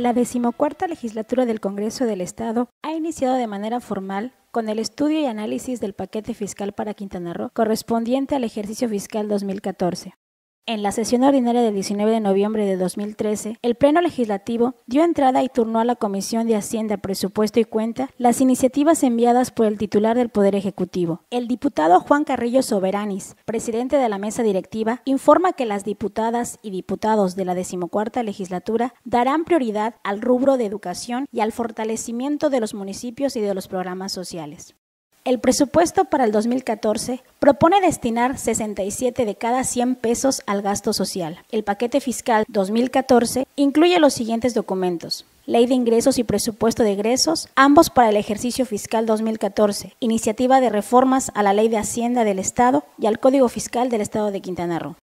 La decimocuarta legislatura del Congreso del Estado ha iniciado de manera formal con el estudio y análisis del paquete fiscal para Quintana Roo correspondiente al ejercicio fiscal 2014. En la sesión ordinaria del 19 de noviembre de 2013, el Pleno Legislativo dio entrada y turnó a la Comisión de Hacienda, Presupuesto y Cuenta las iniciativas enviadas por el titular del Poder Ejecutivo. El diputado Juan Carrillo Soberanis, presidente de la mesa directiva, informa que las diputadas y diputados de la decimocuarta legislatura darán prioridad al rubro de educación y al fortalecimiento de los municipios y de los programas sociales. El presupuesto para el 2014 propone destinar 67 de cada 100 pesos al gasto social. El paquete fiscal 2014 incluye los siguientes documentos. Ley de Ingresos y Presupuesto de Egresos, ambos para el ejercicio fiscal 2014, iniciativa de reformas a la Ley de Hacienda del Estado y al Código Fiscal del Estado de Quintana Roo.